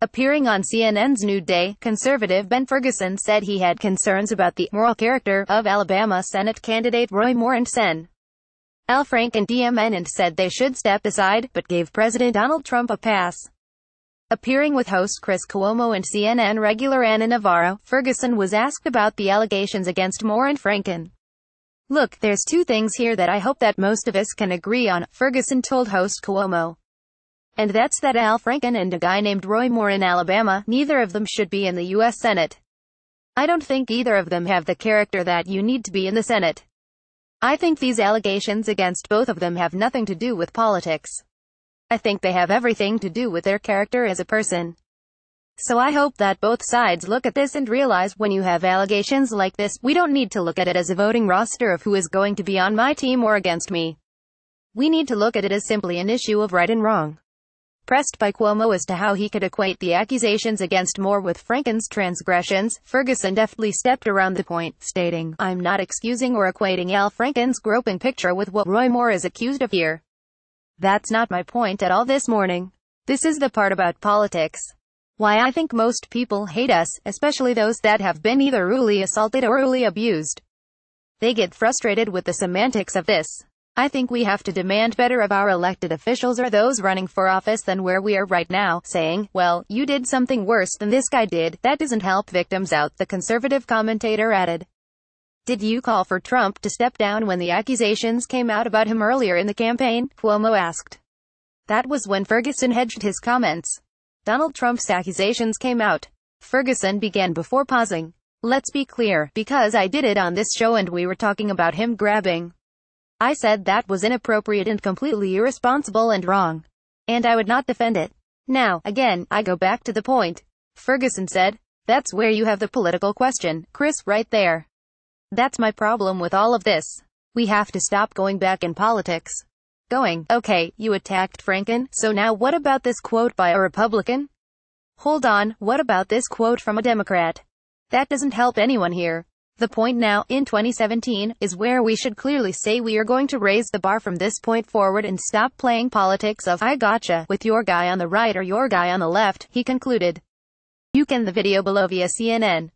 Appearing on CNN's New Day, conservative Ben Ferguson said he had concerns about the moral character of Alabama Senate candidate Roy Moore and Sen. Al Franken. DMN and said they should step aside, but gave President Donald Trump a pass. Appearing with host Chris Cuomo and CNN regular Anna Navarro, Ferguson was asked about the allegations against Moore and Franken. Look, there's two things here that I hope that most of us can agree on, Ferguson told host Cuomo. And that's that Al Franken and a guy named Roy Moore in Alabama, neither of them should be in the U.S. Senate. I don't think either of them have the character that you need to be in the Senate. I think these allegations against both of them have nothing to do with politics. I think they have everything to do with their character as a person. So I hope that both sides look at this and realize when you have allegations like this, we don't need to look at it as a voting roster of who is going to be on my team or against me. We need to look at it as simply an issue of right and wrong. Pressed by Cuomo as to how he could equate the accusations against Moore with Franken's transgressions, Ferguson deftly stepped around the point, stating, I'm not excusing or equating Al Franken's groping picture with what Roy Moore is accused of here. That's not my point at all this morning. This is the part about politics. Why I think most people hate us, especially those that have been either rudely assaulted or rudely abused. They get frustrated with the semantics of this. I think we have to demand better of our elected officials or those running for office than where we are right now, saying, well, you did something worse than this guy did, that doesn't help victims out, the conservative commentator added. Did you call for Trump to step down when the accusations came out about him earlier in the campaign? Cuomo asked. That was when Ferguson hedged his comments. Donald Trump's accusations came out. Ferguson began before pausing. Let's be clear, because I did it on this show and we were talking about him grabbing I said that was inappropriate and completely irresponsible and wrong. And I would not defend it. Now, again, I go back to the point. Ferguson said, that's where you have the political question, Chris, right there. That's my problem with all of this. We have to stop going back in politics. Going, okay, you attacked Franken, so now what about this quote by a Republican? Hold on, what about this quote from a Democrat? That doesn't help anyone here. The point now, in 2017, is where we should clearly say we are going to raise the bar from this point forward and stop playing politics of I gotcha with your guy on the right or your guy on the left, he concluded. You can the video below via CNN.